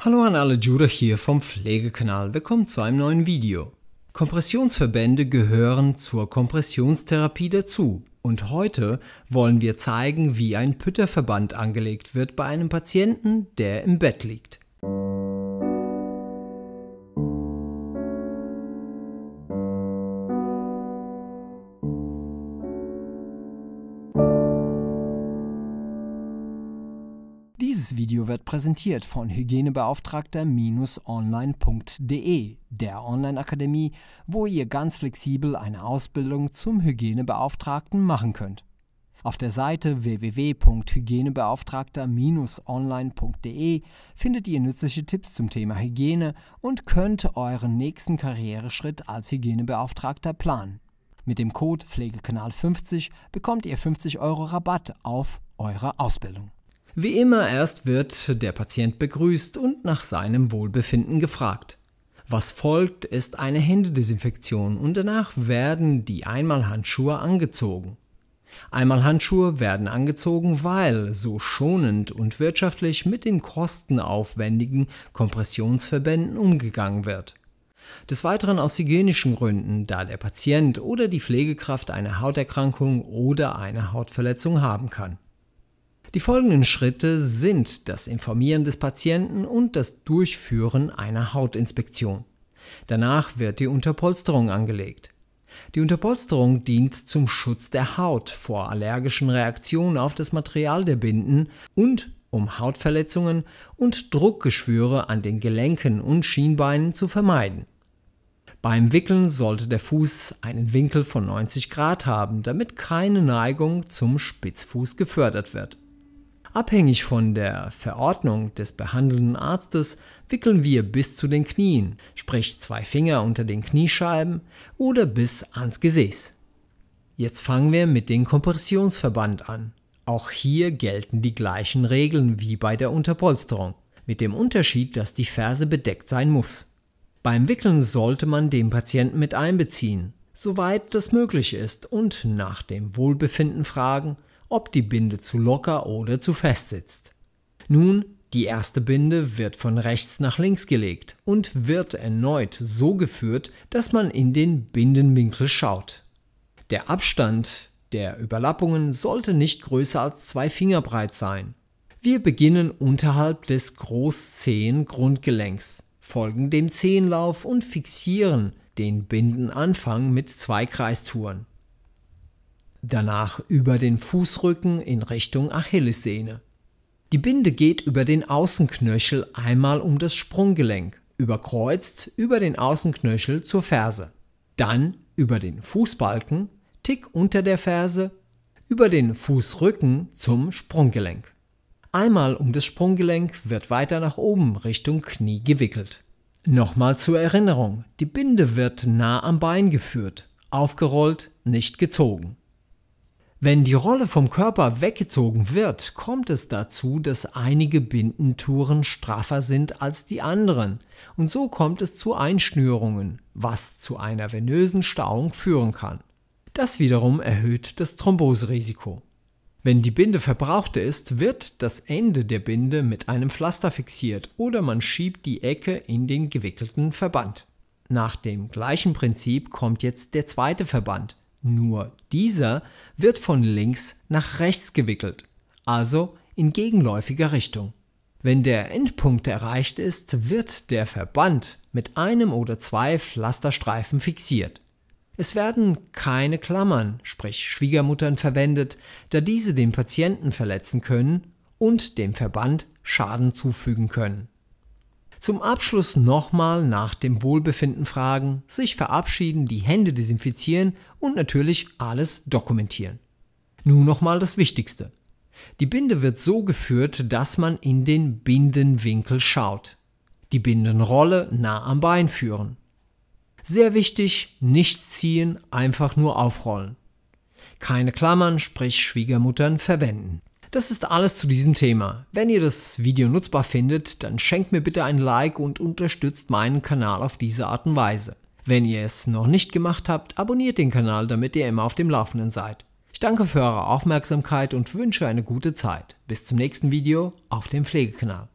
Hallo an alle Judah hier vom Pflegekanal, willkommen zu einem neuen Video. Kompressionsverbände gehören zur Kompressionstherapie dazu und heute wollen wir zeigen, wie ein Pütterverband angelegt wird bei einem Patienten, der im Bett liegt. Dieses Video wird präsentiert von hygienebeauftragter-online.de, der Online-Akademie, wo ihr ganz flexibel eine Ausbildung zum Hygienebeauftragten machen könnt. Auf der Seite www.hygienebeauftragter-online.de findet ihr nützliche Tipps zum Thema Hygiene und könnt euren nächsten Karriereschritt als Hygienebeauftragter planen. Mit dem Code Pflegekanal 50 bekommt ihr 50 Euro Rabatt auf eure Ausbildung. Wie immer erst wird der Patient begrüßt und nach seinem Wohlbefinden gefragt. Was folgt, ist eine Händedesinfektion und danach werden die Einmalhandschuhe angezogen. Einmalhandschuhe werden angezogen, weil so schonend und wirtschaftlich mit den kostenaufwendigen Kompressionsverbänden umgegangen wird. Des Weiteren aus hygienischen Gründen, da der Patient oder die Pflegekraft eine Hauterkrankung oder eine Hautverletzung haben kann. Die folgenden Schritte sind das Informieren des Patienten und das Durchführen einer Hautinspektion. Danach wird die Unterpolsterung angelegt. Die Unterpolsterung dient zum Schutz der Haut vor allergischen Reaktionen auf das Material der Binden und um Hautverletzungen und Druckgeschwüre an den Gelenken und Schienbeinen zu vermeiden. Beim Wickeln sollte der Fuß einen Winkel von 90 Grad haben, damit keine Neigung zum Spitzfuß gefördert wird. Abhängig von der Verordnung des behandelnden Arztes wickeln wir bis zu den Knien, sprich zwei Finger unter den Kniescheiben oder bis ans Gesäß. Jetzt fangen wir mit dem Kompressionsverband an. Auch hier gelten die gleichen Regeln wie bei der Unterpolsterung, mit dem Unterschied, dass die Ferse bedeckt sein muss. Beim Wickeln sollte man den Patienten mit einbeziehen, soweit das möglich ist, und nach dem Wohlbefinden fragen, ob die Binde zu locker oder zu fest sitzt. Nun, die erste Binde wird von rechts nach links gelegt und wird erneut so geführt, dass man in den Bindenwinkel schaut. Der Abstand der Überlappungen sollte nicht größer als zwei Finger breit sein. Wir beginnen unterhalb des Großzehen-Grundgelenks, folgen dem Zehenlauf und fixieren den Bindenanfang mit zwei Kreistouren danach über den Fußrücken in Richtung Achillessehne. Die Binde geht über den Außenknöchel einmal um das Sprunggelenk, überkreuzt über den Außenknöchel zur Ferse, dann über den Fußbalken, Tick unter der Ferse, über den Fußrücken zum Sprunggelenk. Einmal um das Sprunggelenk wird weiter nach oben Richtung Knie gewickelt. Nochmal zur Erinnerung, die Binde wird nah am Bein geführt, aufgerollt, nicht gezogen. Wenn die Rolle vom Körper weggezogen wird, kommt es dazu, dass einige Bindentouren straffer sind als die anderen. Und so kommt es zu Einschnürungen, was zu einer venösen Stauung führen kann. Das wiederum erhöht das Thromboserisiko. Wenn die Binde verbraucht ist, wird das Ende der Binde mit einem Pflaster fixiert oder man schiebt die Ecke in den gewickelten Verband. Nach dem gleichen Prinzip kommt jetzt der zweite Verband, nur dieser wird von links nach rechts gewickelt, also in gegenläufiger Richtung. Wenn der Endpunkt erreicht ist, wird der Verband mit einem oder zwei Pflasterstreifen fixiert. Es werden keine Klammern, sprich Schwiegermuttern verwendet, da diese den Patienten verletzen können und dem Verband Schaden zufügen können. Zum Abschluss nochmal nach dem Wohlbefinden fragen, sich verabschieden, die Hände desinfizieren und natürlich alles dokumentieren. Nun nochmal das Wichtigste. Die Binde wird so geführt, dass man in den Bindenwinkel schaut. Die Bindenrolle nah am Bein führen. Sehr wichtig, nicht ziehen, einfach nur aufrollen. Keine Klammern, sprich Schwiegermuttern verwenden. Das ist alles zu diesem Thema. Wenn ihr das Video nutzbar findet, dann schenkt mir bitte ein Like und unterstützt meinen Kanal auf diese Art und Weise. Wenn ihr es noch nicht gemacht habt, abonniert den Kanal, damit ihr immer auf dem Laufenden seid. Ich danke für eure Aufmerksamkeit und wünsche eine gute Zeit. Bis zum nächsten Video auf dem Pflegekanal.